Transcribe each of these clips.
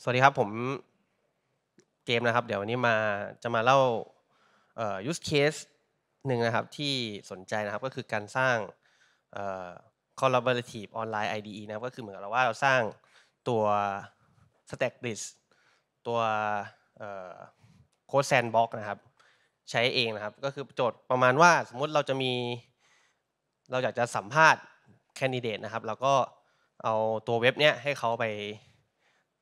สวัสดีครับผมเกมนะครับเดี๋ยววันนี้มาจะมาเล่าเอ่อ use case หนึ่งนะครับที่สนใจนะครับก็คือการสร้างเอ่อ collaborative online IDE นะครับก็คือเหมือนกับว่าเราสร้างตัว stack bridge ตัวเอ่อ code sandbox นะครับใช้เองนะครับก็คือโจทย์ประมาณว่าสมมติเราจะมีเราอยากจะสัมภาษณ์แคนดิเดตนะครับเราก็เอาตัวเว็บเนี้ยให้เขาไป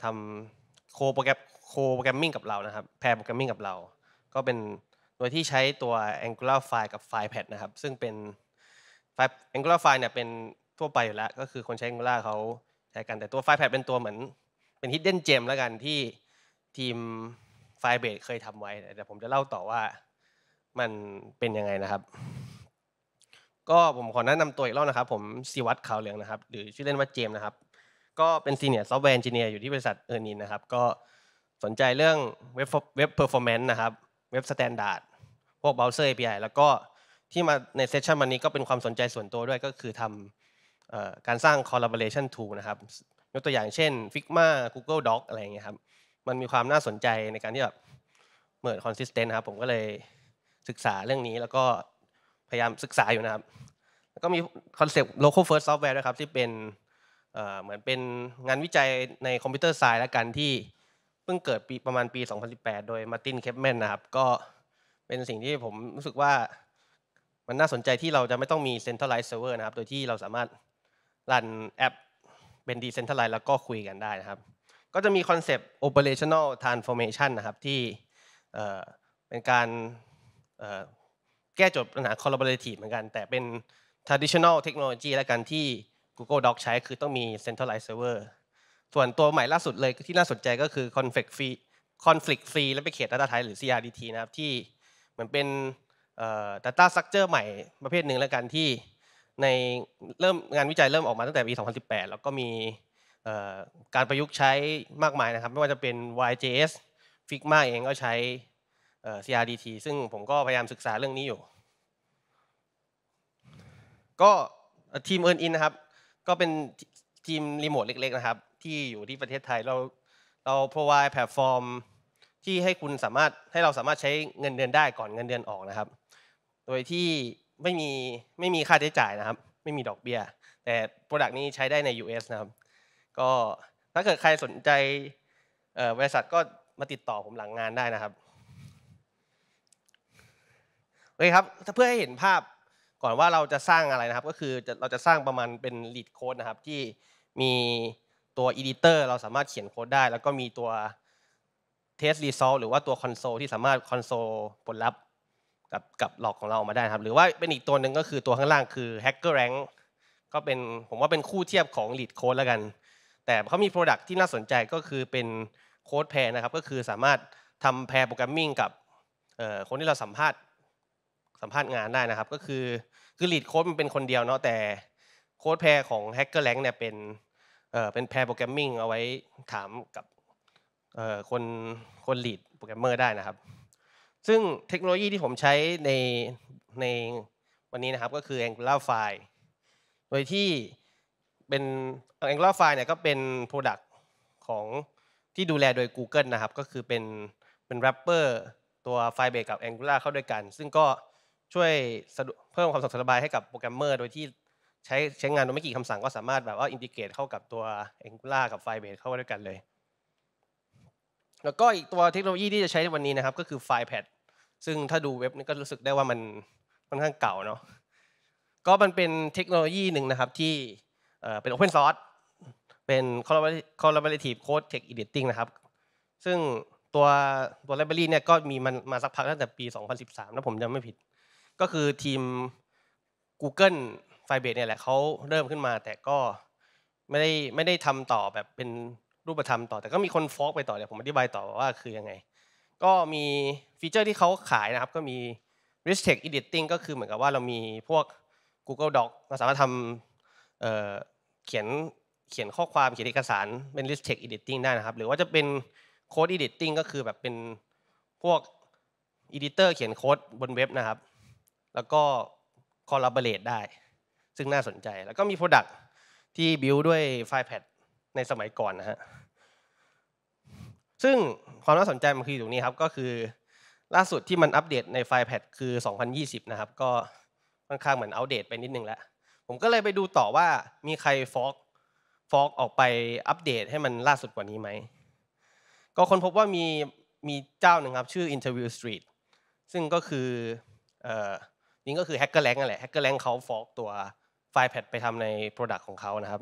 ทำโคโปรแกรมโคโปรแกรมมิ่งกับเรานะครับแพร์โปรแกรมมิ่งกับเรา ก็เป็นโดยที่ใช้ตัว Angular File กับ FilePad นะครับซึ่งเป็นไฟล์ Angular File เนี่ยเป็นทั่วไปอยู่แล้ว ก็คือคนใช้ Angular เขาใช้กันแต่ตัว FilePad เป็นตัวเหมือน เป็น hidden gem แล้วกันที่ทีมไฟเบสเคยทำไว้แต่ผมจะเล่าต่อว่ามันเป็นยังไงนะครับ ก็ผมขอแนะนำตัวอีกรอบนะครับ ผมสิวัตรขาวเหลืองนะครับหรือชื่อเล่นว่าเจมนะครับก็เป็นซีเนียร์ซอฟต์แวร์เอนจิเนียร์อยู่ที่บริษัทเออร์นินนะครับ ก็สนใจเรื่องเว็บเว็บเพอร์ฟอร์แมนซ์นะครับ เว็บสแตนดาร์ดพวกเบราว์เซอร์ API แล้วก็ที่มาในเซสชันวันนี้ก็เป็นความสนใจส่วนตัวด้วยก็คือทำการสร้าง collaboration tool นะครับยกตัวอย่างเช่น Figma Google Doc อะไรอย่างเงี้ยครับ มันมีความน่าสนใจในการที่แบบเหมือน consistent ครับ ผมก็เลยศึกษาเรื่องนี้แล้วก็พยายามศึกษาอยู่นะครับ แล้วก็มีคอนเซปต์ local first software ด้วยครับที่เป็นเหมือนเป็นงานวิจัยในคอมพิวเตอร์ไซย์ละกันที่เพิ่งเกิดปีประมาณปี 2018 โดยมาร์ตินเคปแมนนะครับก็เป็นสิ่งที่ผมรู้สึกว่ามันน่าสนใจที่เราจะไม่ต้องมีเซัลไลซ์เซิร์ฟเวอร์นะครับโดยที่เราสามารถรันแอปเป็นีเซ็นทรัลไลซ์แล้วก็คุยกันได้นะครับ ก็จะมีคอนเซปต์เปอเรชั่นอลทรานส์ฟอร์เมชันะครับที่เป็นการแก้โจทย์ปัญหาอลลาบอร์เรทีฟเหมือนกัน แต่เป็นท r a d ิชั่นอลเทคโนโลยีและกันที่ Google Doc ใช้คือต้องมี Centralized Server ส่วนตัวใหม่ล่าสุดเลยที่น่าสนใจก็คือ Conflict Free Conflict Free และไปเขต Data Type หรือ CRDT นะครับที่เหมือนเป็น Data Structure ใหม่ประเภทหนึ่งแล้วกันที่ในเริ่มงานวิจัยเริ่มออกมาตั้งแต่ปี2018แล้วก็มีการประยุกต์ใช้มากมายนะครับ ไม่ว่าจะเป็น YJS Figma เองก็ใช้ CRDT ซึ่งผมก็พยายามศึกษาเรื่องนี้อยู่ ก็ทีมเอิร์นอินนะครับก็เป็นทีมรีโมทเล็กๆนะครับ ที่อยู่ที่ประเทศไทยเราเราพรอไวแพลตฟอร์มที่ให้คุณสามารถให้เราสามารถใช้เงินเดือนได้ก่อนเงินเดือนออกนะครับ โดยที่ไม่มีไม่มีค่าใช้จ่ายนะครับ ไม่มีดอกเบี้ย แต่โปรดักต์นี้ใช้ได้ใน US นะครับ ก็ถ้าเกิดใครสนใจบริษัทก็มาติดต่อผมหลังงานได้นะครับโอเคครับเพื่อให้เห็นภาพก่อนว่าเราจะสร้างอะไรนะครับก็คือเราจะสร้างประมาณเป็น lead code นะครับ ที่มีตัว editor เราสามารถเขียนโค้ดได้ แล้วก็มีตัว test result หรือว่าตัว console ที่สามารถ console ผลลัพธ์ กับกับหลอกของเราออกมาได้ครับ หรือว่าเป็นอีกตัวหนึ่งก็คือตัวข้างล่างคือ hacker rank ก็เป็นผมว่าเป็นคู่เทียบของ lead code แล้วกัน แต่เขามี product ที่น่าสนใจก็คือเป็นโค้ดแพรนะครับก็คือสามารถทำแพรโปรแกรมมิ่งกับคนที่เราสัมภาษณ์สัมภาษณ์งานได้นะครับก็คือคือลีดโค้ดมันเป็นคนเดียวเนาะแต่โค้ดแพรของ Hacker Rank เนี่ยเป็นเออเป็นแพรโปรแกรมมิ่งเอาไว้ถามกับเออคนคนลีดโปรแกรมเมอร์ได้นะครับ ซึ่งเทคโนโลยีที่ผมใช้ในในวันนี้นะครับก็คือ Angular File โดยที่เป็น Angular File เนี่ยก็เป็น Product ของที่ดูแลโดย Google นะครับก็คือเป็นเป็นแรปเปอร์ตัวไฟเบรกับ Angular เข้าด้วยกัน ซึ่งก็ช่วยสะดวกเพิ่มความสะดวกสบายให้กับโปรแกรมเมอร์โดยที่ใช้ใช้งานโดยไม่กี่คำสั่งก็สามารถแบบว่าอินทิเกรตเข้ากับตัว Angular กับ Firebase เข้าด้วยกันเลย แล้วก็อีกตัวเทคโนโลยีที่จะใช้ในวันนี้นะครับก็คือ f i r e p a d ซึ่งถ้าดูเว็บนี่ก็รู้สึกได้ว่ามันค่อนข้างเก่าเนาะก็มันเป็นเทคโนโลยีหนึ่งนะครับที่เป็น Open Source เป็น collaborative code text editing นะครับซึ่งตัวตัวไลบรารีเนี่ยก็มีมันมาสักพักตั้งแต่ปี 2013ถ้าผมจำไม่ผิดก็คือทีม Google f i b e เนี่ยแหละเขาเริ่มขึ้นมาแต่ก็ไม่ได้ไม่ได้ทำต่อแบบเป็นรูปธรรมต่อ แต่ก็มีคนฟอกไปต่อเดี๋ยวผมอธิบายต่อว่าคือยังไง ก็มีฟีเจอร์ที่เขาขายนะครับ ก็มี r i s t e c h Editing ก็คือเหมือนกับว่าเรามีพวก Google Doc เราสามารถทำเเขียนเขียนข้อความเขียนเอกสารเป็น r i s t e c h Editing ได้นะครับ หรือว่าจะเป็น Code Editing ก็คือแบบเป็นพวก Editor เขียนโค้ดบนเว็บนะครับแล้วก็คอลลาบเรตได้ ซึ่งน่าสนใจแล้วก็มี Product ที่บิวด้วยไฟล์แพดในสมัยก่อนนะฮะซึ่งความน่าสนใจมันคืออยู่ตรงนี้ครับก็คือล่าสุดที่มันอัปเดตในไฟล์แพดคือ 2020 นะครับ ก็ค่อนข้างเหมือนอัปเดตไปนิดนึงแล้วผมก็เลยไปดูต่อว่ามีใครฟอกฟอกออกไปอัปเดตให้มันล่าสุดกว่านี้ไหมก็คนพบว่ามีมีเจ้าหนึ่งครับชื่อ Interview Street ซึ่งก็คือนี่ก็คือแฮกเกอร์แลงนั่นแหละแฮกเกอร์แลงเขาฟอกตัวไฟล์แพดไปทำใน Product ของเขานะครับ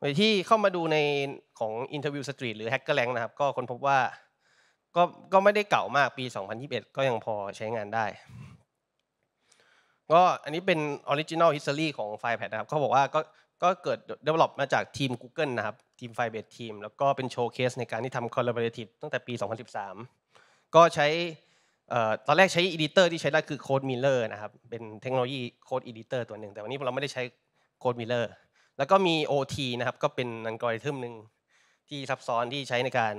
โดยที่เข้ามาดูในของ Interview Street หรือ Hacker Rank นะครับก็คนพบว่าก็ก็ไม่ได้เก่ามากปี 2021 ก็ยังพอใช้งานได้ ก็อันนี้เป็น Original History ของไฟแพดนะครับเขาบอกว่าก็ก็เกิด develop มาจากทีม Google นะครับทีมไฟเบดทีมแล้วก็เป็นโชว์เคสในการที่ทำ collaborative ตั้งแต่ปี 2013 ก็ใช้ตอนแรกใช้อดิเตอร์ที่ใช้ได้คือโ้ดมิลเลอร์นะครับ เป็นเทคโนโลยีโคดอีดิเตอร์ตัวหนึ่ง แต่วันนี้เราไม่ได้ใช้โ้ดมิลเลอร์แล้วก็มี OT นะครับ ก็เป็นอัลกอริทึมหนึ่งที่ซับซ้อนที่ใช้ในการ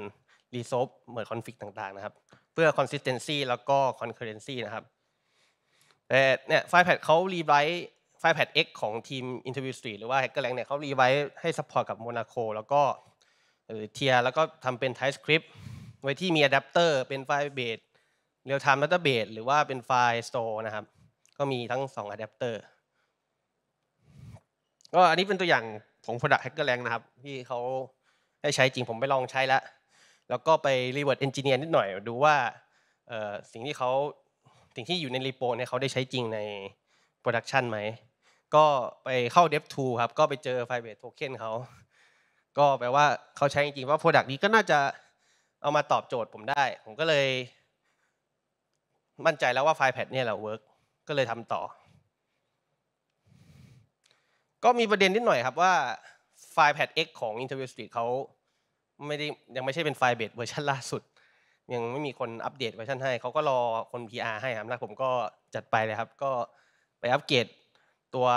รีโซฟเมอร์คอนฟิกต่างๆนะครับ เพื่อคอนสิสเทนซีแล้วก็นเคอร์เรนซีนะครับ แต่เนี่ยไฟแพดเขารีไวท์ไฟแพด X ของทีม Interview Street หรือว่าแฮกเกอร์แลงเนี่ยเขารีไวท์ให้ัพพอร์ตกับโมนาโ o แล้วก็เทียแล้วก็ทำเป็นไทสคริป i p ไว้ที่มีอะแดปเตอร์เป็นไฟเบสลไทม์ด m e เ a อ a ์ a บสหรือว่าเป็นไฟล์ Store นะครับ ก็มีทั้ง2อะแดปเตอร์ก็อันนี้เป็นตัวอย่างของ Product Hacker l a n นะครับ ที่เขาได้ใช้จริงผมไปลองใช้แล้วแล้วก็ไป Reward Engineer นิดหน่อยดูว่าสิ่งที่เขาสิ่งที่อยู่ในรีโปเนี่ยเขาได้ใช้จริงใน Production ไหมก็ไปเข้า Dev2 ครับก็ไปเจอ Firebase Token เขา ก็แปลว่าเขาใช้จริงว่า Product นี้ก็น่าจะเอามาตอบโจทย์ผมได้ผมก็เลยมั่นใจแล้วว่าไฟล์แพดเนี่ยเราเวิร์กก็เลยทำต่อ ก็มีประเด็นนิดหน่อย ครับว่าไฟล์แพด X ของ Interview Street เขาไม่ได้ยังไม่ใช่เป็นไฟล์เบสเวอร์ชันล่าสุด ยังไม่มีคนอัปเดตเวอร์ชันให้เขาก็รอคน PR ให้ครับแล้วผมก็จัดไปเลยครับ ก็ไปอัปเกรดตัว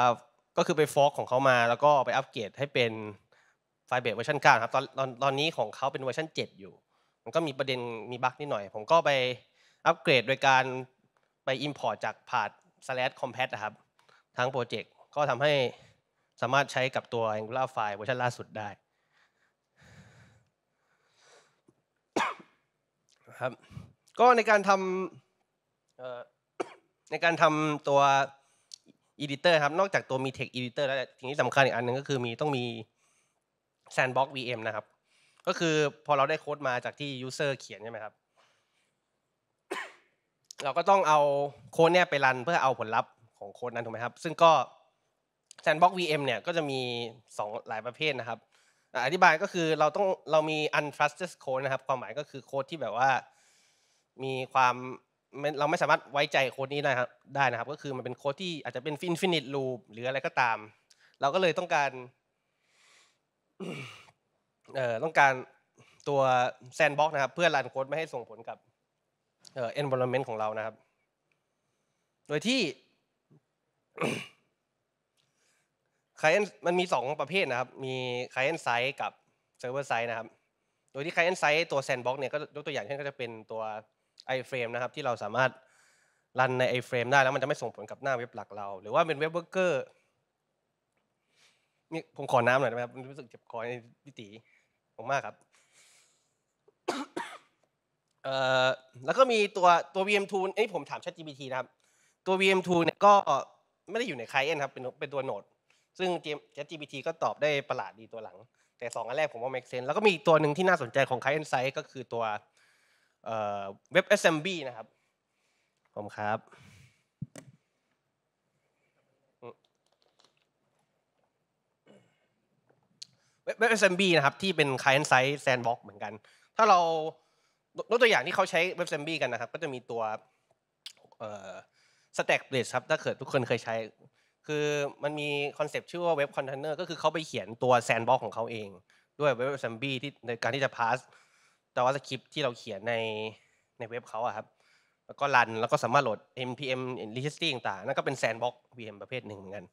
ก็คือไปฟอกของเขามา แล้วก็ไปอัปเกรดให้เป็นไฟล์เบสเวอร์ชันก้าครับตอนตอนตอนนี้ของเขาเป็นเวอร์ชัน7 อยู่ มันก็มีประเด็นมีบั๊กนิดหน่อยผมก็ไปอัปเกรดโดยการไป Import จากพาด slash compat นะครับ ทั้งโปรเจกต์ก็ทำให้สามารถใช้กับตัว Angular ไฟล์เวอร์ชันล่าสุดได้ครับก็ในการทำในการทำตัว Editor ครับนอกจากตัวมี t e x ด Editor แล้วทีนี้สำคัญอีกอันนึงก็คือมีต้องมี Sandbox VM นะครับก็คือพอเราได้โค้ดมาจากที่ User เขียนใช่ไหมครับเราก็ต้องเอาโค้ดเนี่ยไปรันเพื่อเอาผลลัพธ์ของโค้ดนั้นถูกไหมครับซึ่งก็แซนบ็อก VM เนี่ยก็จะมี 2 หลายประเภทนะครับ อธิบายก็คือเราต้องเรามี untrusted code นะครับความหมายก็คือโค้ดที่แบบว่า มีความเราไม่สามารถไว้ใจโค้ดนี้ได้ครับได้นะครับ ก็คือมันเป็นโค้ดที่อาจจะเป็น infinite loop หรืออะไรก็ตาม เราก็เลยต้องการต้องการตัว sandbox นะครับเพื่อรันโค้ดไม่ให้ส่งผลกับ e เ v i r ์เมนต์ของเรานะครับ โดยที่ไคลเอนมันมี2ประเภทนะครับ มีไคลเอนไซต์กับเซิร์ฟเวอร์ไซต์นะครับ โดยที่ไคลเอนไซต์ตัว s a n d ็อกเนี่ยก็ยกตัวอย่างเช่นก็จะเป็นตัว iframe นะครับ ที่เราสามารถรันใน iframe ได้ แล้วมันจะไม่ส่งผลกับหน้าเว็บหลักเรา หรือว่าเป็นเว็บเวอร์เกอร์นี่ผมขอน้ำหน่อยนะครับรู้สึกเจ็บคอในพิตีผมมากครับแล้วก็มีตัวตัว v m t อ o นนี้ผมถาม ChatGPT นะครับตัว v m tool เนี่ยก็ไม่ได้อยู่ในไคลเอนครับเป็นเป็นตัวโนด ซึ่ง ChatGPT ก็ตอบได้ประหลาดดีตัวหลัง แต่สองอันแรกผมว่า make sense แล้วก็มีตัวหนึ่งที่น่าสนใจของ client side ก็คือตัวเว็บ SMB นะครับผมครับ เว็บ SMB นะครับที่เป็น client side sandbox เหมือนกัน ถ้าเรายกตัวอย่างที่เขาใช้เว็บแซมบี้กันนะครับก็จะมีตัวเอ่อ stack b r i d ครับถ้าเกิดทุกคนเคยใช้ คือมันมีคอนเซปต์ชื่อว่าเว็บคอนเทนเนอร์ก็คือเขาไปเขียนตัวแซนบ็อกของเขาเอง ด้วยเว็บแซมบี้ที่ในการที่จะพาสแต่ว่าสคริปที่เราเขียนในในเว็บเขาอะครับแล้วก็รันแล้วก็สามารถโหลด npm registry ต่างๆ นั่นก็เป็นแซนบ็อก VM ประเภทหนึ่งเหมือนกัน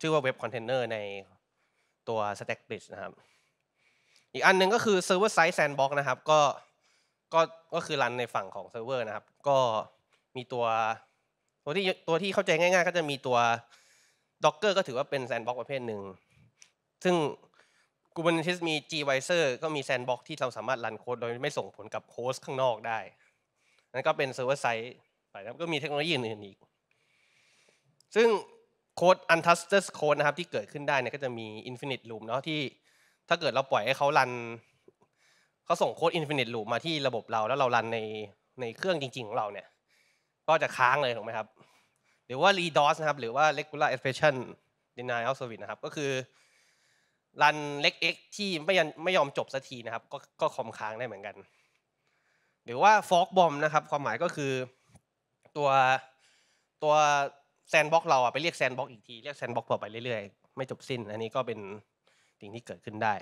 ชื่อว่าเว็บคอนเทนเนอร์ในตัว stack bridge นะครับ อีกอันหนึ่งก็คือ server side sandbox นะครับก็ก็ก็คือรันในฝั่งของเซิร์ฟเวอร์นะครับก็มีตัวตัวที่ตัวที่เข้าใจง่ายๆ ก็จะมีตัว Docker ก็ถือว่าเป็นแซนด์บ็อกประเภทหนึ่งซึ่ง Kubernetes มี gvisor ก็มีแซนด์บ็อกที่เราสามารถรันโค้ดโดยไม่ส่งผลกับโฮสต์ข้างนอกได้นั่นก็เป็นเซิร์ฟเวอร์ไซต์ไปแล้วก็มีเทคโนโลยีอื่นอีกซึ่งโค้ด untrusted code นะครับที่เกิดขึ้นได้เนี่ยก็จะมี infinite loop เนาะที่ถ้าเกิดเราปล่อยให้เขารันเขาส่งโค้ดอินฟินิตลูปมาที่ระบบเราแล้วเรารันในในเครื่องจริงๆของเราเนี่ยก็จะค้างเลยถูกไหมครับหรือว่า redos นะครับหรือว่า regular expression denial service นะครับก็คือรันเล็ก x ที่ไม่ยัไม่ยอมจบสักทีนะครับ ก็ก็คอมค้างได้เหมือนกันหรือว่า fork bomb นะครับความหมายก็คือตัวตัวแซนบ็อกเราอะไปเรียกแซนบ็อกอีกทีเรียกแซนบ็อกต่อไปเรื่อย ๆ ไม่จบสิ้น อันนี้ก็เป็นสิ่งที่เกิดขึ้นได้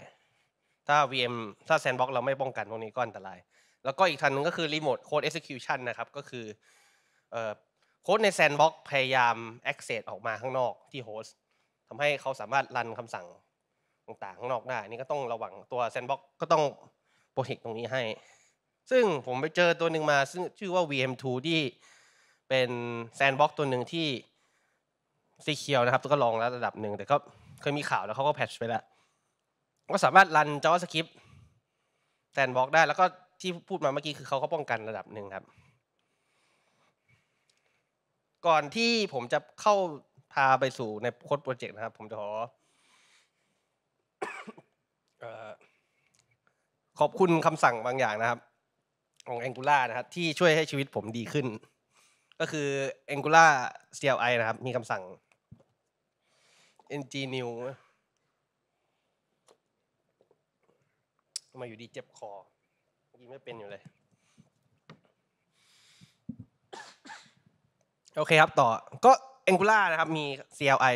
ถ้า VM ถ้า Sandbox เราไม่ป้องกันตรงนี้ก็อันตราย แล้วก็อีกทันนึงก็คือ Remote Code Execution นะครับ ก็คือโค้ดใน Sandbox พยายาม Access ออกมาข้างนอกที่โฮสต์ทำให้เขาสามารถรันคำสั่งต่างๆข้างนอกได้ นี่ก็ต้องระวังตัว Sandbox ก็ต้องโปรเทคตรงนี้ให้ ซึ่งผมไปเจอตัวหนึ่งมาซึ่งชื่อว่า VM2 ที่เป็น Sandbox ตัวหนึ่งที่ซีเคียวนะครับก็ลองแล้วระดับหนึ่งแต่ก็เคยมีข่าวแล้วเขาก็แพทช์ไปแล้วก็สามารถรัน JavaScript แทนบล็อกได้แล้วก็ที่พูดมาเมื่อกี้คือเขาเขาป้องกันระดับหนึ่งครับ ก่อนที่ผมจะเข้าพาไปสู่ในโค้ดโปรเจกต์นะครับ ผมจะขอขอบคุณคำสั่งบางอย่างนะครับ ของ Angular นะครับที่ช่วยให้ชีวิตผมดีขึ้น ก็คือ Angular CLI นะครับมีคำสั่ง ng new มาอยู่ดีเจ็บคอเมื่อกี้ไม่เป็นอยู่เลยโอเคครับต่อก็ Angular นะครับมี CLI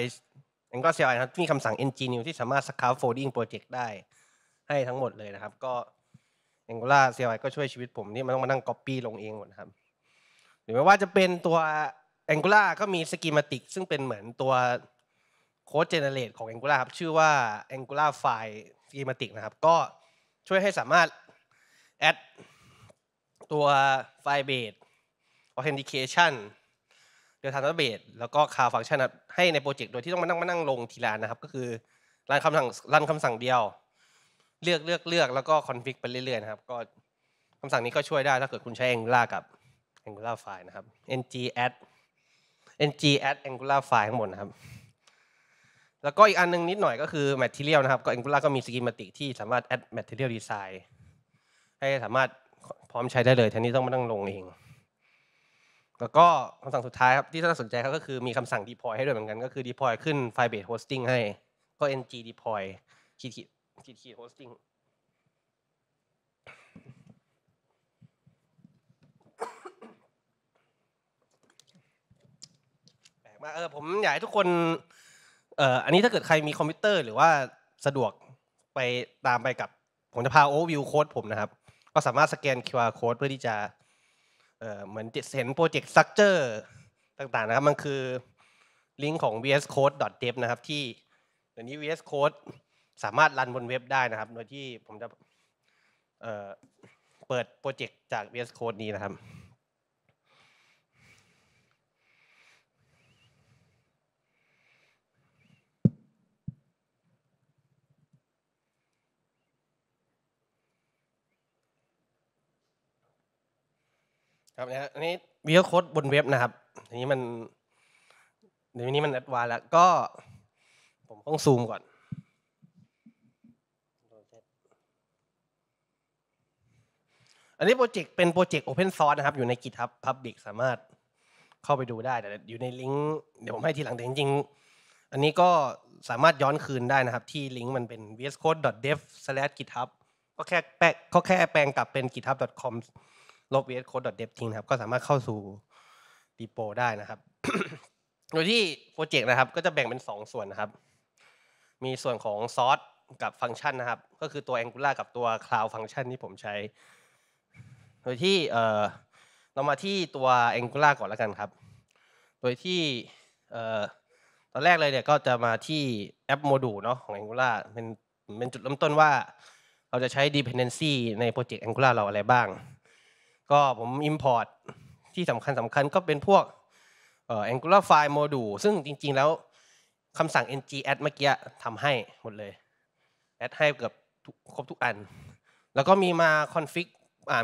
แล้วก็ CLI ครับมีคำสั่ง n g i n e w ที่สามารถ scaffolding project ได้ให้ทั้งหมดเลยนะครับ ก็ Angular CLI ก็ช่วยชีวิตผมที่มันต้องมานั่ง copy ลงเองหมดครับหรือไม่ว่าจะเป็นตัว Angular ก็มี schematic ซึ่งเป็นเหมือนตัวโค้ดเจเนเรตของ Angular ครับชื่อว่า Angular File Schematic นะครับก็ช่วยให้สามารถแอดตัวไฟเบด a อ e Authentication เดี๋ทานเบดแล้วก็คาวฟังก์ชันให้ในโปรเจกต์โดยที่ต้องมานั่งมา นั่งลงทีละนะครับ ก็คือรันคำสั่งรันคำสั่งเดียว เลือกเลือกเลือกแล้วก็คอนฟิกไปเรื่อยๆนะครับก็คำสั่งนี้ก็ช่วยได้ถ้าเกิดคุณใช้ Angular กับ Angular file นะครับ ng add ng add Angular file ทั้งหมดนะครับแล้วก็อีกอันนึงนิดหน่อยก็คือ Material นะครับก็ Angular ก็มีสกิมติที่สามารถ add Material Design ให้สามารถพร้อมใช้ได้เลยแทนนี้ต้องมาตัองลงเอง แล้วก็คำสั่งสุดท้ายครับที่น่าสนใจครับก็คือมีคำสั่ง deploy ให้ด้วยเหมือนกันก็คือ deploy ขึ้น Firebase Hosting ให้ก็ ng deploy ขีดขีดขีดขีด hosting แปลกมากเออผมอยากให้ทุกคนเอ่ออันนี้ถ้าเกิดใครมีคอมพิวเตอร์ หรือว่าสะดวกไปตามไปกับผมจะพาโอวิวโค้ดผมนะครับก็สามารถสแกน QR code เพื่อที่จะเหมือนเห็นโปรเจกต์สักเจอร์ต่างๆนะครับ มันคือลิงก์ของ vs code dev นะครับ ที่เดี๋ยวนี้ vs code สามารถรันบนเว็บได้นะครับโดยที่ผมจะเปิดโปรเจกต์จาก vs code นี้นะครับครับนะฮะอันนี้วิีโอโค้ดบนเว็บนะครับทีนี้มันเดี๋ยวนี้มันแอดวานแล้วก็ผมต้องซูมก่อนอันนี้โปรเจกต์เป็นโปรเจกต์โอเพนซอร์สนะครับ อยู่ใน GitHub Public สามารถเข้าไปดูได้แต่อยู่ในลิงก์เดี๋ยวผมให้ทีหลังแต่จริงๆอันนี้ก็สามารถย้อนคืนได้นะครับ ที่ลิงก์มันเป็น vscode.dev/github ก็แค่แปะก็แค่แปลงกลับเป็น github.com ลบ vs code dev ทิ้งนะครับก็สามารถเข้าสู่ดีโปได้นะครับ โดยที่โปรเจกต์นะครับก็จะแบ่งเป็น 2 ส่วนนะครับ มีส่วนของซอสกับฟังก์ชันนะครับ ก็คือตัว Angular กับตัว Cloud ฟังก์ชันที่ผมใช้โดยที่เเรามาที่ตัว Angular ก่อนแล้วกันครับ โดยที่ตอนแรกเลยเนี่ยก็จะมาที่แอปโมดูลเนาะของ Angular เป็นเป็นจุดเริ่มต้นว่าเราจะใช้ dependency ในโปรเจกต์ Angular เราอะไรบ้างก็ผมอิ p พอ t ตที่สำคัญสำคัญก็เป็นพวก Angular file module ซึ่งจริงๆแล้วคำสั่ง ng add เมื่อกี้ทำให้หมดเลย add ให้เกือบครบทุกอัน แล้วก็มีมา config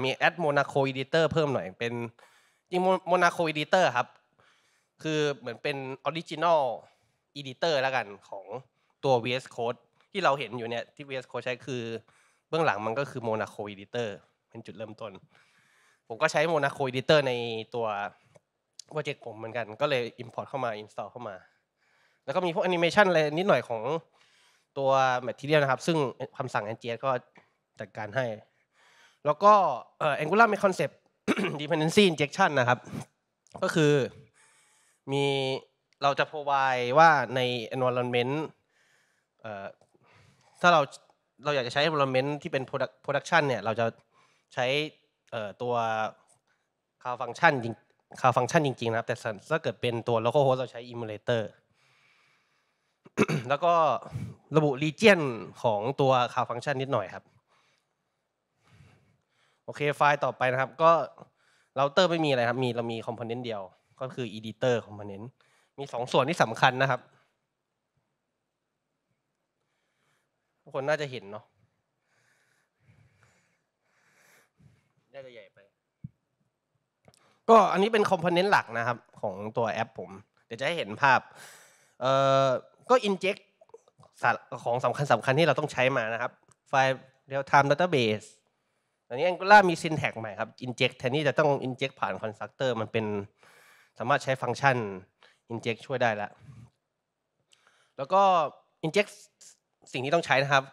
มี add monaco editor เพิ่มหน่อยเป็นจริง monaco editor ครับคือเหมือนเป็น original editor แล้วกันของตัว vs code ที่เราเห็นอยู่เนี่ยที่ vs code ใช้คือเบื้องหลังมันก็คือ monaco editor เป็นจุดเริ่มต้นผมก็ใช้โมนาโค e ดิเตอร์ในตัวโปรเจกต์ผมเหมือนกันก็เลย Import เข้ามา Install เข้ามา แล้วก็มีพวกแอนิเมชันอะไรนิดหน่อยของตัว Material นะครับ ซึ่งคำสั่ง NGS ก็จัดการให้ แล้วก็ Angular มีคอ n เซป t dependency injection นะครับ ก็คือมีเราจะ provide ว่าใน environment ถ้าเราเราอยากจะใช้ environment ที่เป็น production เนี่ยเราจะใช้ตัวคาวฟังชันคาวฟังชันจริง ๆ นะครับ แต่ถ้าเกิดเป็นตัว local host เราใช้ emulator แล้วก็ระบุ region ของตัวคาวฟังชันนิดหน่อยครับโอเคไฟล์ต่อไปนะครับ ก็เราเตอร์ไม่มีอะไรครับมีเรามีคอมโพเนนต์เดียว ก็คือ editor คอมโพเนนต์มีสองส่วนที่สำคัญนะครับทุกคนน่าจะเห็นเนาะก็อันนี้เป็นคอมโพเนนต์หลักนะครับของตัวแอปผมเดี๋ยวจะให้เห็นภาพก็อินเจคของสำคัญสำคัญที่เราต้องใช้มานะครับไฟล์เ r ลท l มดัตเตอร์เบสอันนี้ Angular มี s y n t a กใหม่ครับ inject แทนที่จะต้อง inject ผ่าน constructor มันเป็นสามารถใช้ฟังก์ชัน inject ช่วยได้แล้วแล้วก็ inject สิ่งที่ต้องใช้นะครับ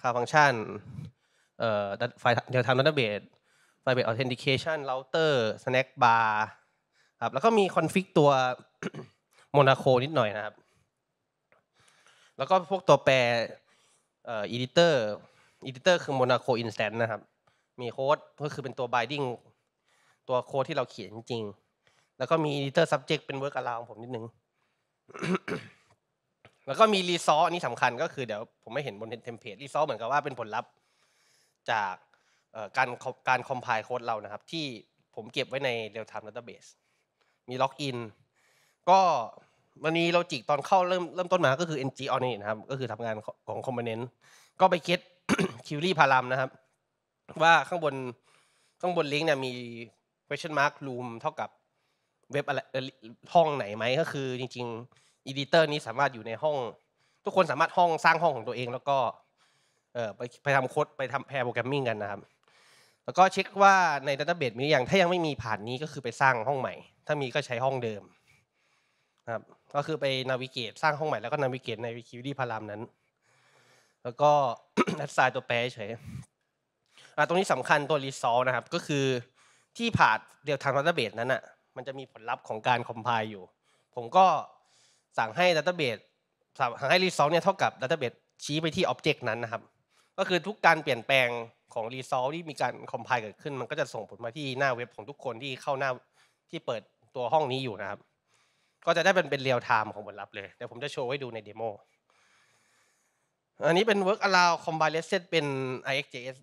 ค่าฟังก์ชันไฟล์เ r e ท l t ดัตเตอร์เบสไ r เ v a t e authentication router snack bar ครับแล้วก็มีคอนฟิกตัวโมนาโคนิดหน่อยนะครับ แล้วก็พวกตัวแปรเออ editor editor คือโมนาโค i n s t a n e นะครับ มีโค้ดก็คือเป็นตัว binding ตัวโค้ดที่เราเขียนจริงแล้วก็มี editor subject เป็น work around ของผมนิดนึงแล้วก็มี resource นี่สำคัญก็คือเดี๋ยวผมไม่เห็นบนเทมเพลต resource เหมือนกับว่าเป็นผลลัพธ์จากการการคอมไพล์โค้ดเรานะครับ ที่ผมเก็บไว้ใน real time database มีล็อกอิน ก็มันมีโลจิกตอนเข้าเริ่มเริ่มต้นมาก็คือ ng on นี่นะครับก็คือทำงานของอมโพเนนต์ ก็ไปคิดคิวรี่พารามนะครับว่าข้างบนข้างบนลิงก์เนี่ยมี question mark room เท่ากับเว็บอะไรห้องไหนไหมก็คือ จริงๆอีดิเตอร์นี้สามารถอยู่ในห้อง ทุกคนสามารถห้องสร้างห้องของตัวเองแล้วก็ไปไปทำโค้ดไปทำแพร์โปรแกรมมิ่งกันนะครับแล้วก็เช็คว่าในดัตเตอร์เบสมีอย่างถ้ายังไม่มีผ่านนี้ก็คือไปสร้างห้องใหม่ ถ้ามีก็ใช้ห้องเดิมครับ ก็คือไปนาวิเกตสร้างห้องใหม่แล้วก็นาวิเกตในวิคิวดี้พารามนั้น แล้วก็แอดไซน์ตัวแปรเฉยตรงนี้สำคัญตัวรีซอสนะครับ ก็คือที่ผ่านเดียวทางดัตเตอร์เบสนั้นอ่ะ มันจะมีผลลัพธ์ของการคอมไพล์อยู่ ผมก็สั่งให้ดัตเตอร์เบสสั่งให้รีซอสเนี่ยเท่ากับดัตเตอร์เบสชี้ไปที่อ็อบเจกต์นั้นนะครับ ก็คือทุกการเปลี่ยนแปลงของ r e s o l v e ที่มีการคอมไพล์เกิดขึ้น มันก็จะส่งผลมาที่หน้าเว็บของทุกคนที่เข้าหน้าที่เปิดตัวห้องนี้อยู่นะครับ ก็จะได้เป็นเป็นเรียลไทม์ของผลลัพธ์เลยเดี๋ยวผมจะโชว์ให้ดูในเดโมอันนี้เป็น work allow compile set เป็น ixjs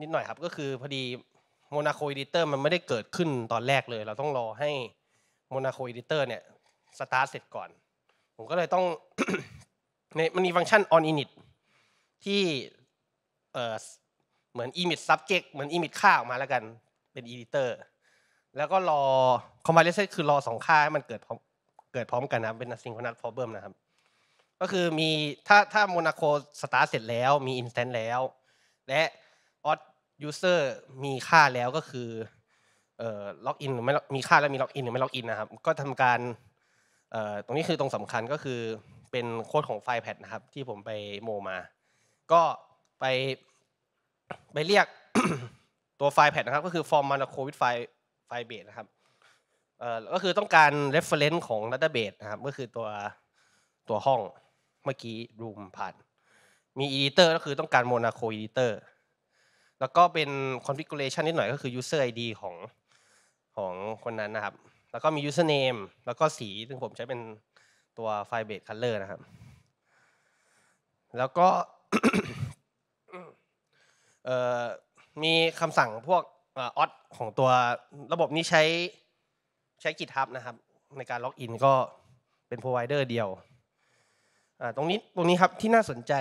นิดหน่อยครับ ก็คือพอดี monaco editor มันไม่ได้เกิดขึ้นตอนแรกเลย เราต้องรอให้ monaco editor เนี่ยสตาร์ทเสร็จก่อนผมก็เลยต้องในมันมีฟังก์ชัน on init ที่เหมือน image subject เหมือน image ค่าออกมาแล้วกันเป็น editor แล้วก็รอ comparison คือรอสองค่าให้มันเกิดพร้อมเกิดพร้อมกันนะเป็น asynchronous problem นะครับก็คือมีถ้าถ้าโมนาโคสตาร์เสร็จแล้วมี i n s t a n c e แล้ว และ o อ d user มีค่าแล้วก็คือเอ่อล็อกอินหรือไม่มีค่าแล้วมีล็อกอินหรือไม่ล็อกอินนะครับก็ทำการเอ่อตรงนี้คือตรงสำคัญก็คือเป็นโค้ดของไฟล์แพดนะครับที่ผมไปโมมา ก็ไปไปเรียกตัวไฟล์แพทนะครับก็คือ form monaco with ไฟ l e file b a นะครับเอ่อก็คือต้องการ reference ของ database นะครับก็คือตัวตัวห้องเมื่อกี้ room ผ่านมี editor ก็คือต้องการ monaco editor แล้วก็เป็น configuration นิดหน่อยก็คือ user id ของของคนนั้นนะครับ แล้วก็มี user name แล้วก็สีซึ่งผมใช้เป็นตัวล์เบสคัลเลอร์นะครับ แล้วก็มีคำสั่งพวกออดของตัวระบบนี้ใช้ใช้กิทับนะครับในการล็อกอินก็เป็น provider เดียวตรงนี้ตรงนี้ครับที่น่าสนใจ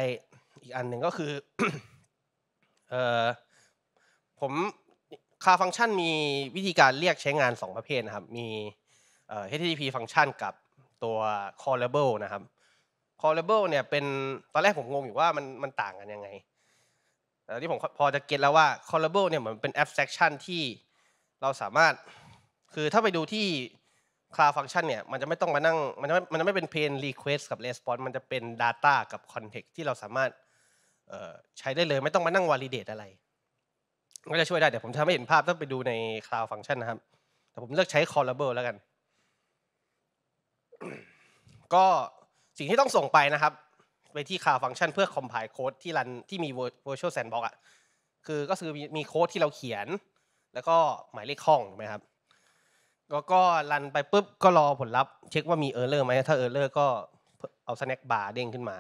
อีกอันหนึ่งก็คือผมคาฟังชันมีวิธีการเรียกใช้งาน 2 ประเภทนะครับมี HTTP ฟังชันกับตัว callable นะครับ callable เนี่ยเป็นตอนแรกผมงงอยู่ว่ามันมันต่างกันยังไงแต่ที่ผมพอจะเก็ตแล้วว่า c o l l a b l e เนี่ยเหมือนเป็น abstraction ที่เราสามารถ คือถ้าไปดูที่ cloud function เนี่ยมันจะไม่ต้องมานั่งมันจะไม่ มันจะไม่เป็น plain request กับ response มันจะเป็น data กับ context ที่เราสามารถใช้ได้เลยไม่ต้องมานั่ง validate อะไรก็จะช่วยได้เดี๋ยวผมทำให้เห็นภาพต้องไปดูใน cloud function นะครับแต่ผมเลือกใช้ c o l l a b l e แล้วกัน ก็สิ่งที่ต้องส่งไปนะครับไปที่คาฟังก์ชันเพื่อคอมไพล์โค้ดที่รันที่มี virtual sandbox อ่ะคือก็คือมีโค้ดที่เราเขียน แล้วก็หมายเลขห้องถูกไหมครับแล้วก็รันไปปุ๊บก็รอผลลัพธ์เช็คว่ามีเออร์เลอร์ไหมถ้าเออร์เลอร์ก็เอาสแน็คบาร์เด้งขึ้นมา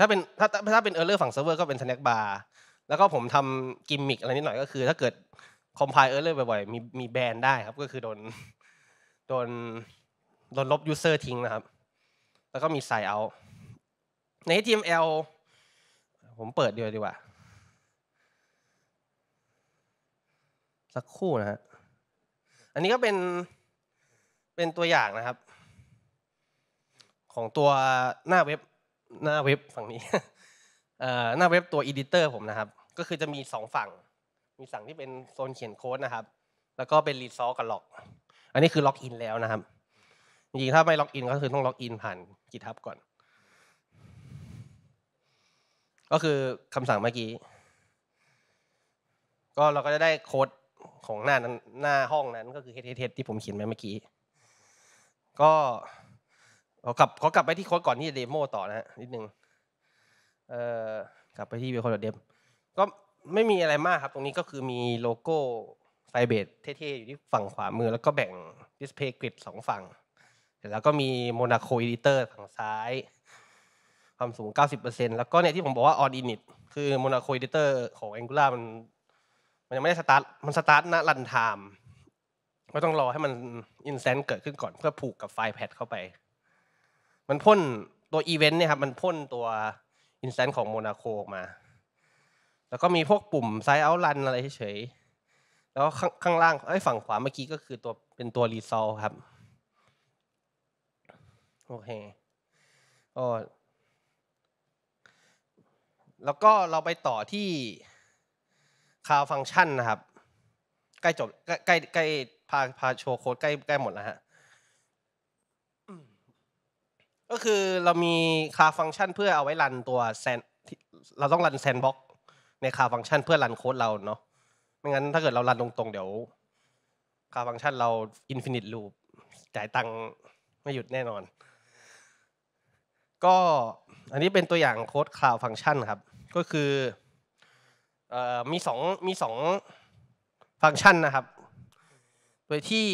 ถ้าเป็นถ้าถ้าเป็นเออร์เลอร์ฝั่งเซิร์ฟเวอร์ก็เป็นสแน็คบาร์แล้วก็ผมทำกิมมิคอะไรนิดหน่อยก็คือ ถ้าเกิดคอมไพล์เออร์เลอร์บ่อยๆมีมีแบนได้ครับก็คือโดนโดนโดนลบยูเซอร์ทิ้งนะครับแล้วก็มีไซเอาใน HTML ผมเปิดดีกว่าดีกว่า สักคู่นะฮะอันนี้ก็เป็นเป็นตัวอย่างนะครับ ของตัวหน้าเว็บหน้าเว็บฝั่งนี้หน้าเว็บตัว editor ผมนะครับก็คือจะมีสองฝั่ง มีฝั่งที่เป็นโซนเขียนโค้ดนะครับแล้วก็เป็นรีซอสกับล็อกอันนี้คือล็อกอินแล้วนะครับจริงๆถ้าไม่ล็อกอินก็คือต้องล็อกอินผ่านกิทับก่อนก็คือคำสั่งเมื่อกี้ก็เราก็จะได้โค้ดของหน้านั้นหน้าห้องนั้น ก็คือ HTTP ที่ผมเขียนไปเมื่อกี้ก็ขอกลับขอกลับไปที่โค้ดก่อนที่จะเดโมต่อนะฮะนิดนึงเอ่อกลับไปที่เวคอร์ดเดมก็ไม่มีอะไรมากครับ ตรงนี้ก็คือมีโลโก้ไฟเบสเท่ๆอยู่ที่ฝั่งขวามือแล้วก็แบ่งดิสเพย์กริดสองฝั่งเสร็จแล้วก็มีโมนาโคอิดิเตอร์ฝั่งซ้ายความสูง 90%แล้วก็เนี่ยที่ผมบอกว่า on init คือ Monaco e เต t o r ของ Angular มันมันยังไม่ได้สตาร์ทมันสตาร์ทณรันไทม์ก็ต้องรอให้มัน i n s t a n ์เกิดขึ้นก่อนเพื่อผูกกับไฟล์แพทเข้าไป มันพ่นตัว event เนี่ยครับ มันพ่นตัว i n s t a n ์ของ Monaco ออกมา แล้วก็มีพวกปุ่ม size out run อะไรเฉยแล้วข้างล่างไอ้ฝั่งขวาเมื่อกี้ก็คือตัวเป็นตัว r e s อ l ครับ โอเคก็แล้วก็เราไปต่อที่คาวฟังชันนะครับ ใกล้จบใกล้ใกล้พาพาโชว์โค้ดใกล้ใกล้หมดแล้วฮะก็คือเรามีคาวฟังชันเพื่อเอาไว้รันตัวแซนเราต้องรันแซนบ็อกในคาวฟังชันเพื่อรันโค้ดเราเนาะไม่งั้นถ้าเกิดเรารันตรงๆเดี๋ยวคาวฟังชันเราอินฟินิตลูปจ่ายตังค์ไม่หยุดแน่นอน ก็อันนี้เป็นตัวอย่างโค้ดคาวฟังชันครับก็คือมีสองมีสองฟังก์ชันนะครับโดยที่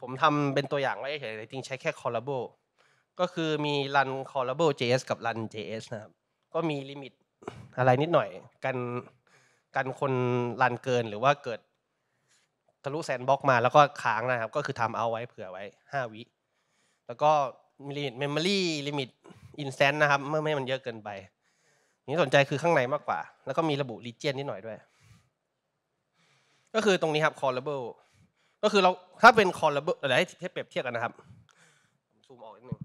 ผมทำเป็นตัวอย่างไว้เฉยๆจริงใช้แค่ c o l l a b o ก็คือมี run c o l l a b o js กับ run js นะครับก็มีลิมิตอะไรนิดหน่อยกันกันคนรันเกินหรือว่าเกิดทะลุแซนบ็อกมาแล้วก็ค้างนะครับก็คือทำเอาไว้เผื่อไว้ 5 วิแล้วก็ลิมิตเมมโมรี่ลิมิตอินสแตนต์นะครับเมื่อไม่มันเยอะเกินไปที่สนใจคือข้างในมากกว่า แล้วก็มีระบุรีเจนนิดหน่อยด้วย ก็คือตรงนี้ครับ callable ก็คือเราถ้าเป็น callable เดี๋ยวให้เปรียบเทียบกันนะครับซูมออกนิดนึง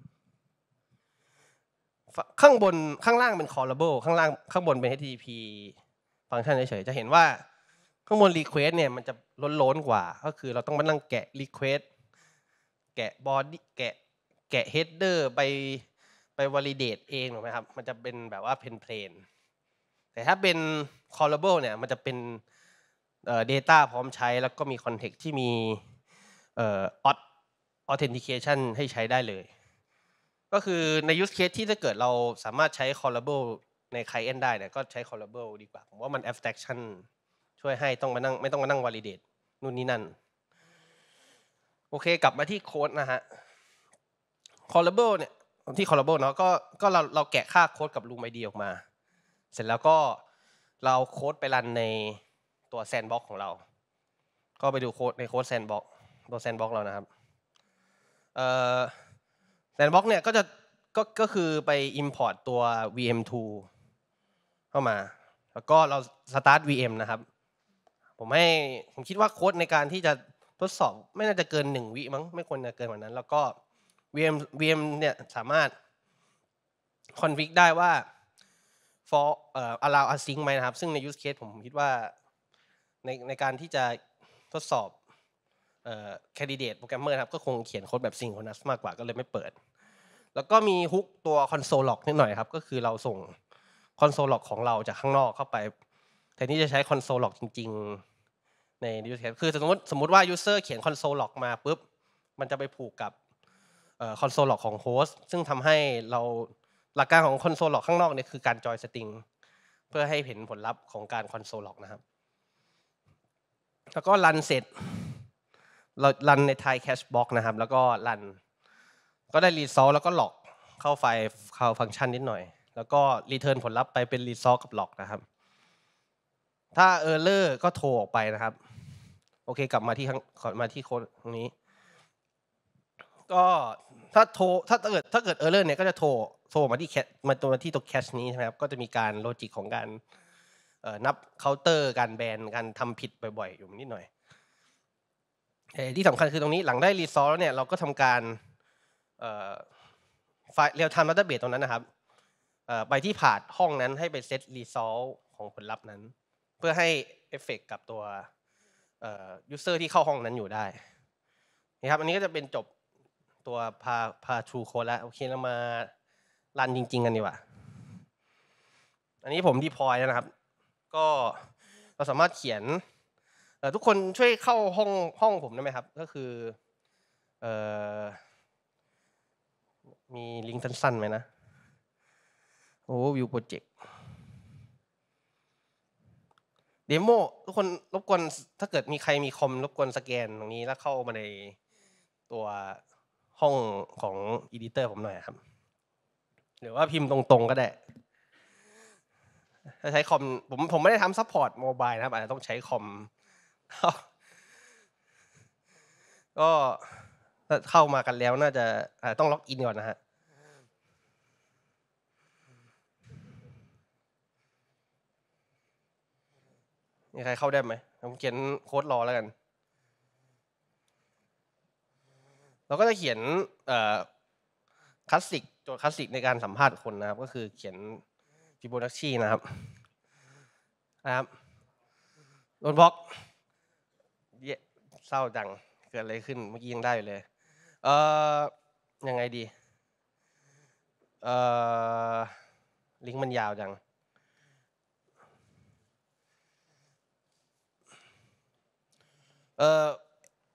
ข้างบนข้างล่างเป็น callable ข้างล่างข้างบนเป็น HTTP ฟังก์ชันเฉยๆจะเห็นว่าข้างบน request เนี่ยมันจะล้นล้นกว่าก็คือเราต้องมานั่งแกะ request แกะ body แกะแกะ header ไปไปวอลิเดตเองถูกไหมครับมันจะเป็นแบบว่าเพนเพลนแต่ถ้าเป็น callable เนี่ยมันจะเป็นเดต้ data พร้อมใช้ แล้วก็มีคอนเทกต์ที่มีออทออเทนติเคชันให้ใช้ได้เลย ก็คือใน use case ที่ถ้าเกิดเราสามารถใช้ callable ใน client ได้เนี่ยก็ใช้ callable ดีกว่าผมว่ามัน abstraction ช่วยให้ต้องมานั่งไม่ต้องมานั่งวอลลีเดตนู่นนี่นั่นโอเคกลับมาที่โค้ดนะฮะ callable เนี่ยที่ c a l l a b ร e เนาะก็ก็เราเราแกะค่าโค้ดกับลูมไอดีออกมาเสร็จแล้วก็เราโค้ดไปรันในตัวแซนบ็อกของเราก็ไปดูโค้ดในโค้ดแซนบ็อกตัวแซนบ็อกเรานะครับแซนบ็อกเนี่ยก็จะก็ก็คือไป import ตัว vm2 เข้ามา แล้วก็เราสตาร์ท vm นะครับผมให้ผมคิดว่าโค้ดในการที่จะทดสอบไม่น่าจะเกินหนึ่งวิมั้งไม่ควรจะเกินกว่านั้น แล้วก็ VM VM เนี่ยสามารถคอนฟิกได้ว่า for allow async ไหมนะครับซึ่งใน use case ผมคิดว่าในในการที่จะทดสอบเอ่อ candidate programmer ครับ ก็คงเขียนโค้ดแบบ synchronous มากกว่าก็เลยไม่เปิดแล้วก็มีฮุกตัว console log นิดหน่อยครับก็คือเราส่ง console log ของเราจากข้างนอกเข้าไปแทนที่จะใช้ console log จริง ๆใน use case คือสมมติสมมติว่า user เขียน console log มาปุ๊บมันจะไปผูกกับคอนโซลล็อกของโฮสต์ซึ่งทำให้เราหลักการของคอนโซลล็อกข้างนอกเนี่ยคือการจอยสตริงเพื่อให้เห็นผลลัพธ์ของการคอนโซลล็อกนะครับแล้วก็รันเสร็จเรารันในไทแคชบ็อกนะครับแล้วก็รันก็ได้รีซอสแล้วก็หลอกเข้าไฟล์เข้าฟังก์ชันนิดหน่อย แล้วก็รีเทิร์นผลลัพธ์ไปเป็นรีซอสกับหลอกนะครับถ้าเออร์เลอร์ก็โทรออกไปนะครับ โอเคกลับมาที่มาที่โค้ดตรงนี้ก็ถ้าโทรถ้าเกิดถ้าเกิดเออร์เลอร์เนี่ยก็จะโทรโทรมาที่แคชมาตัวที่ตัวแคชนี้ใช่ไหมครับก็จะมีการโลจิกของการนับเคาน์เตอร์การแบนการทำผิดบ่อยๆอยู่นิดหน่อยที่สำคัญคือตรงนี้หลังได้รีซอสแล้วเนี่ยเราก็ทำการไฟล์เรียลไทม์ดัตเตอร์เบสตรงนั้นนะครับไปที่ผ่านห้องนั้นให้ไปเซตรีซอสของผลลัพธ์นั้นเพื่อให้เอฟเฟกกับตัวยูเซอร์ที่เข้าห้องนั้นอยู่ได้นะครับอันนี้ก็จะเป็นจบตัวพาพาชูโคแล้วโอเคเรามารันจริงๆกันดีกว่าอันนี้ผมดีพอยนะครับ ก็เราสามารถเขียนทุกคนช่วยเข้าห้องห้องผมได้ไหมครับก็คือมีลิงก์สั้นๆไหมนะโอ้วิวโปรเจกต์เดโมทุกคนรบกวนถ้าเกิดมีใครมีคอมรบกวนสแกนตรงนี้แล้วเข้ามาในตัวห้องของอีดิเตอร์ผมหน่อยครับหรือว่าพิมพ์ตรงๆก็ได้ถ้าใช้คอมผมผมไม่ได้ทำซัพพอร์ตโมบายนะครับอาจจะต้องใช้คอม ก็ถ้าเข้ามากันแล้วน่าจะต้องล็อกอินก่อนนะฮะมีใครเข้าได้ไหมผมเขียนโค้ดรอแล้วกันเราก็จะเขียนคลาสสิกโจทย์คลาสสิกในการสัมภาษณ์คนนะครับ ก็คือเขียนฟิโบนัชชีนะครับนะครับโดนบล็อกเย่เศร้าจังเกิดอะไรขึ้นเมื่อกี้ยังได้อยู่เลยเอ่อยังไงดีเอ่อลิงก์มันยาวจังเอ่อ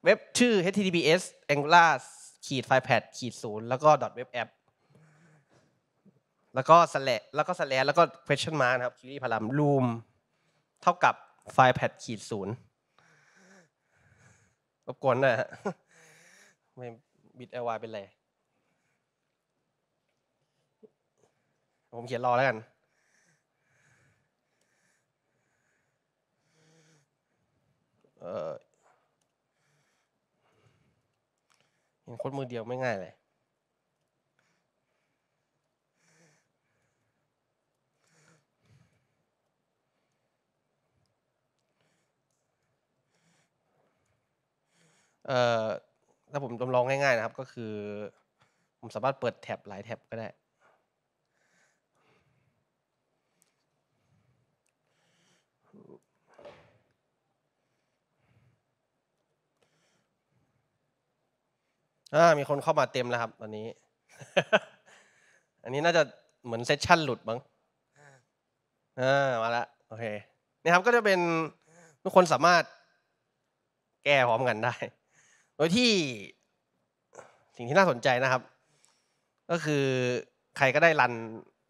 เว็บชื่อ https angular ขีด f l e p a d ขีดศูนย์แล้วก็ dot web a p p แล้วก็ slash แล้วก็ slash แล้วก็ question mark นะครับค u e r พารามลูมเท่ากับ f l e p a d ขีดศูนย์รบกวนนะฮะ ไม่บิดอวาเป็นไรผมเขียนรอแล้วกัน เอ่อโค้ดมือเดียว ไม่ง่ายเลย เอ่อ ถ้าผมจำลองง่ายๆนะครับ ก็คือผมสามารถเปิดแท็บหลายแท็บก็ได้อมีคนเข้ามาเต็มแล้วครับตอนนี้ อันนี้น่าจะเหมือนเซสชั่นหลุดบ้างอ่ามาละโอเคนี่ครับก็จะเป็นทุกคนสามารถ แก้พร้อมกันได้ โดยที่ สิ่งที่น่าสนใจนะครับ ก็คือใครก็ได้รัน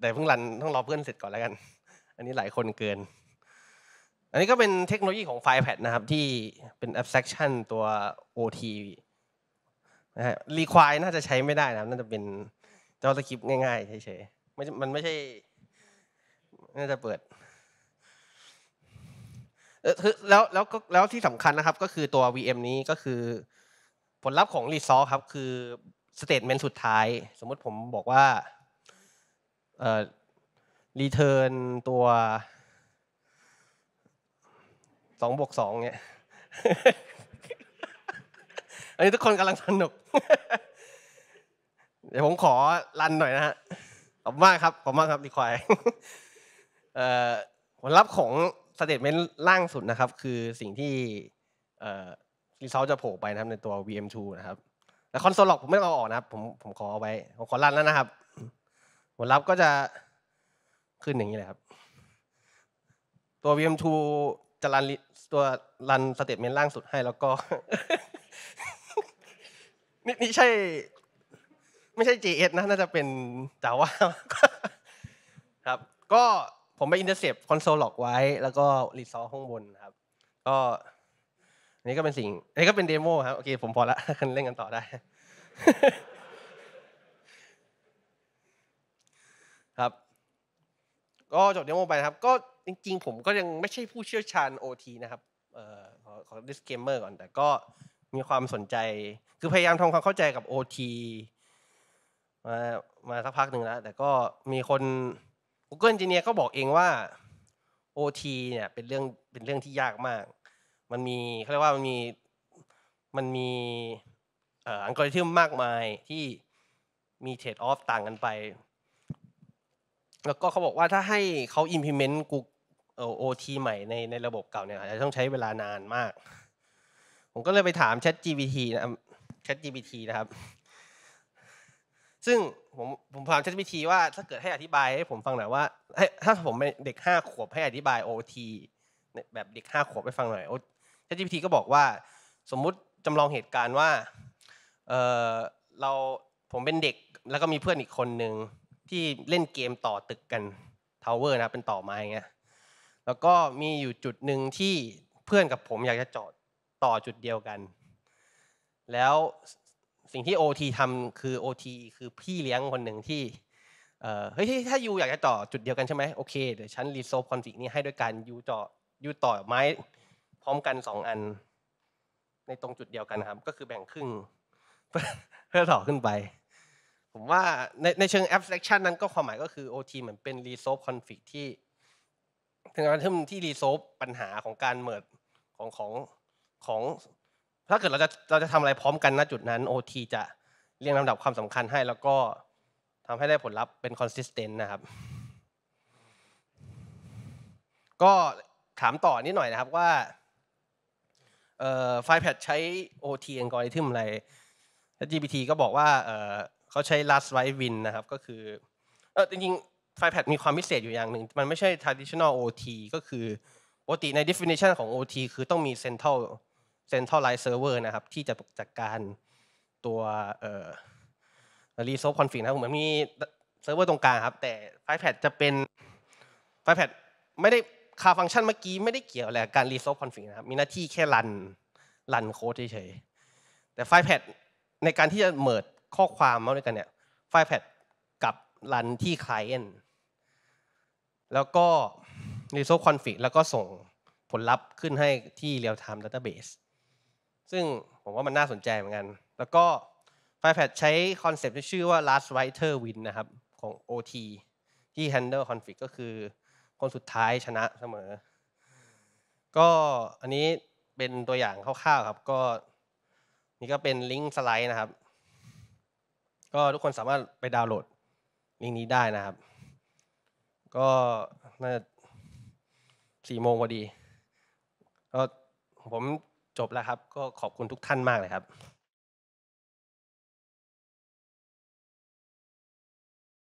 แต่เพิ่งรันต้องรอเพื่อนเสร็จก่อนแล้วกัน อันนี้หลายคนเกิน อันนี้ก็เป็นเทคโนโลยีของไฟล์แพดนะครับที่เป็น abstraction ตัว OT นะฮะรีควายน่าจะใช้ไม่ได้นะน่าจะเป็นจอสคริปต์ง่ายๆเฉยๆม่มันไม่ใช่ น่าจะเปิดแล้วแล้วก็แล้วที่สำคัญนะครับ ก็คือตัว VM นี้ก็คือ ผลลัพธ์ของรีซอสครับคือสเตทเมนต์สุดท้าย สมมติผมบอกว่าเอ่อ return ตัว2บวก2เนี่ยอันนี้ทุกคนกำลังสนุกเดี๋ยวผมขอรันหน่อยนะฮะขอบมากครับ ขอบมากครับดีควายผลลัพธ์ของสเตทเมนต์ล่างสุดนะครับ คือสิ่งที่รีซอลจะโผล่ไปนะครับในตัว VM2 นะครับแต่คอนโซลล็อกผมไม่เอาออกนะครับผมผมขอเอาไว้ผมขอรันแล้วนะครับ ผลลัพธ์ก็จะขึ้นอย่างนี้เลยครับ ตัว VM2 จะรันตัวรันสเตทเมนต์ล่างสุดให้ แล้วก็นี่นี่ใช่ไม่ใช่อสนะน่าจะเป็นาว่าครับ ก็ผมไปอินเตอร์เซปคอนโซลล็อกไว้ แล้วก็รีซอส r ข้างบนครับ ก็นี่ก็เป็นสิ่งนี่ก็เป็นเดโมครับโอเคผมพอละคันเล่นกันต่อได้ ครับ ก็จบเดโมไปครับ ก็จริงๆผมก็ยังไม่ใช่ผู้เชี่ยวชาญ OT นะครับเอ่อขอ disclaimer ก่อนแต่ก็มีความสนใจ คือพยายามทำความเข้าใจกับ OT มามาสักพักหนึ่งแล้ว แต่ก็มีคน Google Engineer ก็บอกเองว่า OT เนี่ยเป็นเรื่องเป็นเรื่องที่ยากมาก มันมีเขาเรียกว่ามันมีมันมีอังกอริทึมมากมายที่มีเทรดออฟต่างกันไป แล้วก็เขาบอกว่าถ้าให้เขา implement กู OT ใหม่ในในระบบเก่าเนี่ยอาจจะต้องใช้เวลานานมากผมก็เลยไปถาม Chat GPT นะ Chat GPT นะครับ ซึ่งผมผมถาม Chat GPT ว่าถ้าเกิดให้อธิบายให้ผมฟังหน่อยว่าให้ถ้าผมเป็นเด็กห้าขวบให้อธิบาย OT แบบเด็กห้าขวบไปฟังหน่อย Chat GPT ก็บอกว่า สมมุติจำลองเหตุการณ์ว่าเออเราผมเป็นเด็กแล้วก็มีเพื่อนอีกคนหนึ่งที่เล่นเกมต่อตึกกันทาวเวอร์นะเป็นต่อไม้เงี้ยแล้วก็มีอยู่จุดหนึ่งที่เพื่อนกับผมอยากจะจอดต่อจุดเดียวกัน แล้วสิ่งที่ OT ทำคือ OT คือพี่เลี้ยงคนหนึ่งที่เฮ้ยถ้ายูอยากจะต่อจุดเดียวกันใช่ไหมโอเคเดี๋ยวฉันรีโซฟคอนฟิกนี้ให้ด้วยการยูต่อยูต่อไม้พร้อมกันสองอันในตรงจุดเดียวกันครับก็คือแบ่งครึ่งเพื่อต่อขึ้นไป ผมว่าในในเชิง abstraction นั้นก็ความหมายก็คือ OT เหมือนเป็น resolve conflict ที่ถึงการที่ที่ resolve ปัญหาของการเมิดของของของถ้าเกิดเราจะเราจะทำอะไรพร้อมกันณจุดนั้น OT จะเรียงลำดับความสำคัญให้ แล้วก็ทำให้ได้ผลลัพธ์เป็นคอนสิสเทนต์นะครับ ก็ถามต่อนิดหน่อยนะครับว่าไฟแพดใช้ OT อ็นกอริทึมอะไร แล้ว GPT ก็บอกว่าเขาใช้ last right win นะครับก็คือเออจริงๆไฟแพดมีความพิเศษอยู่อย่างหนึ่งมันไม่ใช่ traditional OT ก็คือปกติใน definition ของ OT คือต้องมี central ซ็นทรัลไลซ์เซิร์ฟเวอร์นะครับที่จะจัดการตัวเอ่อรีโซฟ r c e c o นะผเหมือนมีเซิร์ฟเวอร์ตรงกลางครับแต่ไฟแพดจะเป็นไฟแพดไม่ได้คาฟังก์ชันเมื่อกี้ไม่ได้เกี่ยวอะไรการรีโซฟคอนฟิกนะครับมีหน้าที่แค่รันรันโค้ดเฉยแต่ไฟแพดในการที่จะเมิดข้อความมาด้วยกันเนี่ยไฟแพดกับรันที่คลเอนแล้วก็รีโซฟคอนฟิกแล้วก็ส่งผลลัพธ์ขึ้นให้ที่เรียลไทม์ดัตเตอร์เบสซึ่งผมว่ามันน่าสนใจเหมือนกัน แล้วก็ Firepad ใช้คอนเซปต์ที่ชื่อว่า last writer win นะครับของ OT ที่ handle conflict ก็คือคนสุดท้ายชนะเสมอ ก็อันนี้เป็นตัวอย่างคร่าวๆครับ ก็ นี่ก็เป็นลิงก์สไลด์นะครับ ก็ทุกคนสามารถไปดาวน์โหลดลิงก์นี้ได้นะครับ ก็น่าสี่โมงพอดีก็ผมจบแล้วครับ ก็ขอบคุณทุกท่านมากเลยครับ